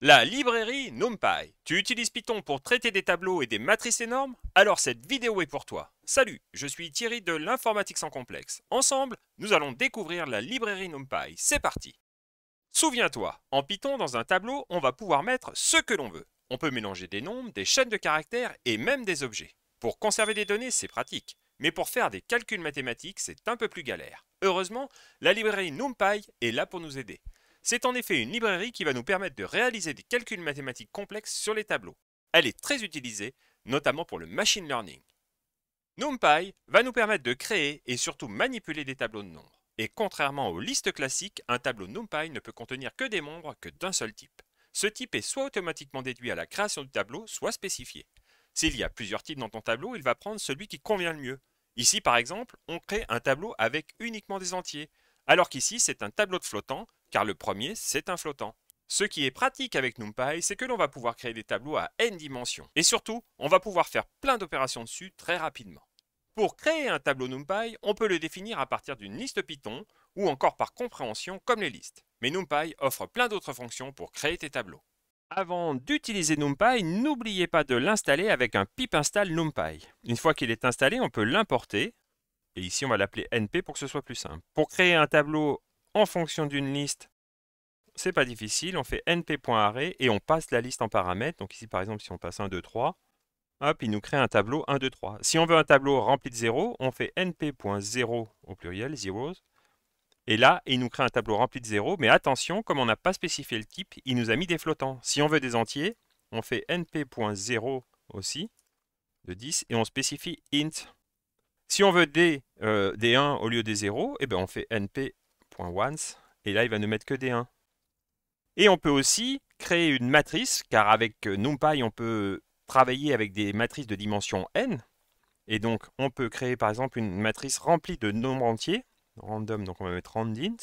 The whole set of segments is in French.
La librairie NumPy. Tu utilises Python pour traiter des tableaux et des matrices énormes Alors cette vidéo est pour toi. Salut, je suis Thierry de l'informatique sans complexe. Ensemble, nous allons découvrir la librairie NumPy. C'est parti Souviens-toi, en Python, dans un tableau, on va pouvoir mettre ce que l'on veut. On peut mélanger des nombres, des chaînes de caractères et même des objets. Pour conserver des données, c'est pratique. Mais pour faire des calculs mathématiques, c'est un peu plus galère. Heureusement, la librairie NumPy est là pour nous aider. C'est en effet une librairie qui va nous permettre de réaliser des calculs mathématiques complexes sur les tableaux. Elle est très utilisée, notamment pour le machine learning. NumPy va nous permettre de créer et surtout manipuler des tableaux de nombres. Et contrairement aux listes classiques, un tableau NumPy ne peut contenir que des membres que d'un seul type. Ce type est soit automatiquement déduit à la création du tableau, soit spécifié. S'il y a plusieurs types dans ton tableau, il va prendre celui qui convient le mieux. Ici, par exemple, on crée un tableau avec uniquement des entiers, alors qu'ici, c'est un tableau de flottants car le premier, c'est un flottant. Ce qui est pratique avec NumPy, c'est que l'on va pouvoir créer des tableaux à n dimensions. Et surtout, on va pouvoir faire plein d'opérations dessus très rapidement. Pour créer un tableau NumPy, on peut le définir à partir d'une liste Python ou encore par compréhension comme les listes. Mais NumPy offre plein d'autres fonctions pour créer tes tableaux. Avant d'utiliser NumPy, n'oubliez pas de l'installer avec un pip install NumPy. Une fois qu'il est installé, on peut l'importer. Et ici, on va l'appeler NP pour que ce soit plus simple. Pour créer un tableau en fonction d'une liste. C'est pas difficile, on fait np.array et on passe la liste en paramètres. Donc ici par exemple si on passe 1, 2, 3, hop, il nous crée un tableau 1, 2, 3. Si on veut un tableau rempli de 0, on fait np.0 au pluriel, zeros. Et là, il nous crée un tableau rempli de 0, mais attention, comme on n'a pas spécifié le type, il nous a mis des flottants. Si on veut des entiers, on fait np.0 aussi, de 10, et on spécifie int. Si on veut des, 1 euh, au lieu des 0, et eh ben on fait np once et là il va nous mettre que des 1. Et on peut aussi créer une matrice, car avec euh, NumPy on peut travailler avec des matrices de dimension n, et donc on peut créer par exemple une matrice remplie de nombres entiers, random, donc on va mettre randint,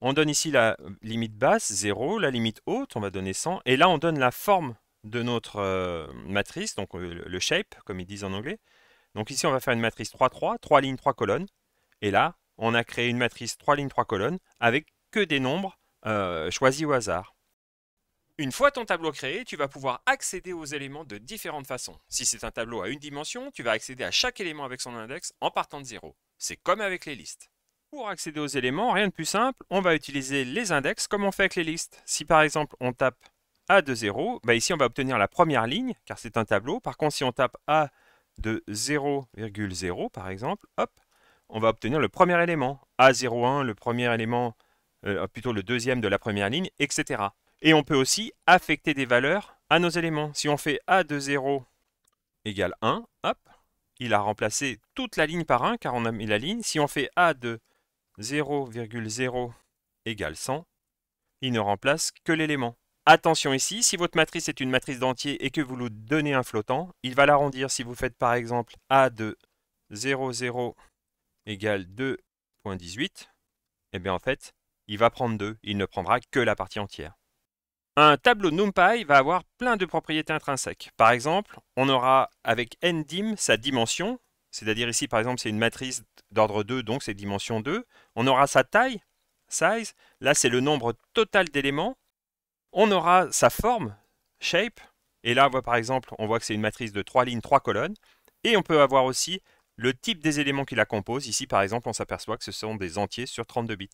on donne ici la euh, limite basse, 0, la limite haute, on va donner 100, et là on donne la forme de notre euh, matrice, donc le shape, comme ils disent en anglais. Donc ici on va faire une matrice 3, 3, 3 lignes, 3 colonnes, et là on a créé une matrice 3 lignes 3 colonnes avec que des nombres euh, choisis au hasard. Une fois ton tableau créé, tu vas pouvoir accéder aux éléments de différentes façons. Si c'est un tableau à une dimension, tu vas accéder à chaque élément avec son index en partant de 0. C'est comme avec les listes. Pour accéder aux éléments, rien de plus simple, on va utiliser les index comme on fait avec les listes. Si par exemple on tape A de 0, bah ici on va obtenir la première ligne, car c'est un tableau. Par contre, si on tape A de 0,0 par exemple, hop, on va obtenir le premier élément, A01, le premier élément, euh, plutôt le deuxième de la première ligne, etc. Et on peut aussi affecter des valeurs à nos éléments. Si on fait A de 0 égale 1, hop, il a remplacé toute la ligne par 1 car on a mis la ligne. Si on fait A de 0,0 égale 100, il ne remplace que l'élément. Attention ici, si votre matrice est une matrice d'entier et que vous lui donnez un flottant, il va l'arrondir. Si vous faites par exemple A de 0,0 égale 2.18, et eh bien en fait, il va prendre 2, il ne prendra que la partie entière. Un tableau NumPy va avoir plein de propriétés intrinsèques. Par exemple, on aura avec ndim sa dimension, c'est-à-dire ici par exemple c'est une matrice d'ordre 2, donc c'est dimension 2. On aura sa taille, size, là c'est le nombre total d'éléments. On aura sa forme, shape, et là on voit, par exemple on voit que c'est une matrice de 3 lignes, 3 colonnes. Et on peut avoir aussi le type des éléments qui la composent. Ici, par exemple, on s'aperçoit que ce sont des entiers sur 32 bits.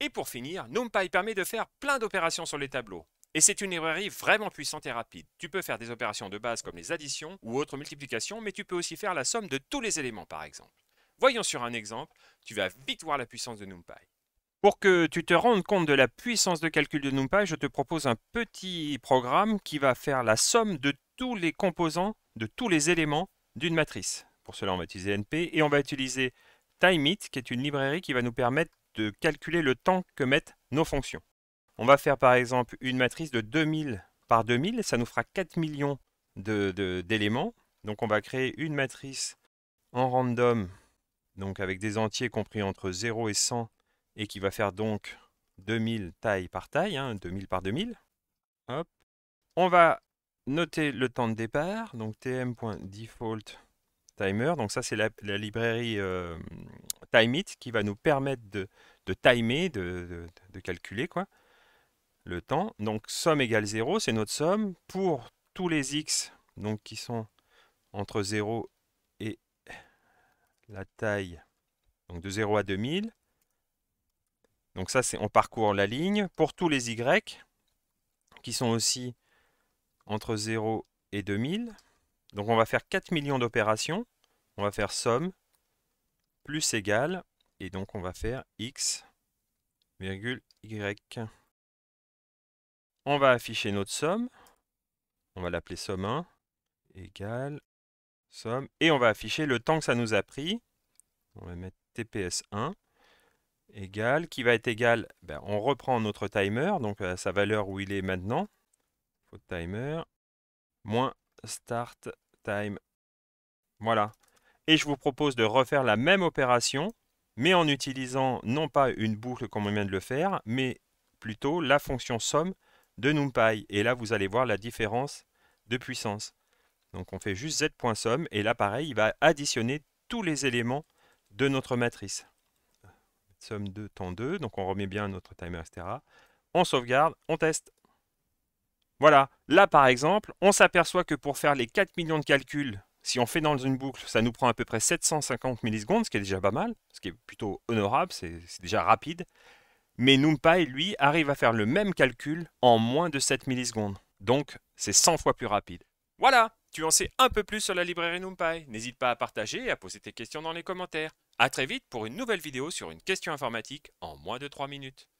Et pour finir, NumPy permet de faire plein d'opérations sur les tableaux. Et c'est une librairie vraiment puissante et rapide. Tu peux faire des opérations de base comme les additions ou autres multiplications, mais tu peux aussi faire la somme de tous les éléments, par exemple. Voyons sur un exemple, tu vas vite voir la puissance de NumPy. Pour que tu te rendes compte de la puissance de calcul de NumPy, je te propose un petit programme qui va faire la somme de tous les composants, de tous les éléments d'une matrice. Pour cela, on va utiliser NP et on va utiliser TimeIt qui est une librairie qui va nous permettre de calculer le temps que mettent nos fonctions. On va faire par exemple une matrice de 2000 par 2000, ça nous fera 4 millions d'éléments. De, donc on va créer une matrice en random, donc avec des entiers compris entre 0 et 100, et qui va faire donc 2000 taille par taille, 2000 hein, par 2000. Hop. On va noter le temps de départ, donc tm.default Timer. Donc ça, c'est la, librairie euh, time TimeIt qui va nous permettre de, timer, de, calculer quoi, le temps. Donc somme égale 0, c'est notre somme pour tous les x donc, qui sont entre 0 et la taille donc de 0 à 2000. Donc ça, c'est on parcourt la ligne. Pour tous les y qui sont aussi entre 0 et 2000, donc on va faire 4 millions d'opérations. On va faire somme plus égale. Et donc on va faire x, y. On va afficher notre somme. On va l'appeler somme 1 égale somme. Et on va afficher le temps que ça nous a pris. On va mettre TPS1 égale, qui va être égal, ben, on reprend notre timer, donc sa valeur où il est maintenant, faut timer, moins start time. Voilà. Et je vous propose de refaire la même opération, mais en utilisant non pas une boucle comme on vient de le faire, mais plutôt la fonction somme de NumPy. Et là, vous allez voir la différence de puissance. Donc on fait juste z.sum, et là, pareil, il va additionner tous les éléments de notre matrice. Somme de temps 2, donc on remet bien notre timer, etc. On sauvegarde, on teste. Voilà, là par exemple, on s'aperçoit que pour faire les 4 millions de calculs, si on fait dans une boucle, ça nous prend à peu près 750 millisecondes, ce qui est déjà pas mal, ce qui est plutôt honorable, c'est déjà rapide. Mais NumPy, lui, arrive à faire le même calcul en moins de 7 millisecondes. Donc, c'est 100 fois plus rapide. Voilà, tu en sais un peu plus sur la librairie NumPy. N'hésite pas à partager et à poser tes questions dans les commentaires. A très vite pour une nouvelle vidéo sur une question informatique en moins de 3 minutes.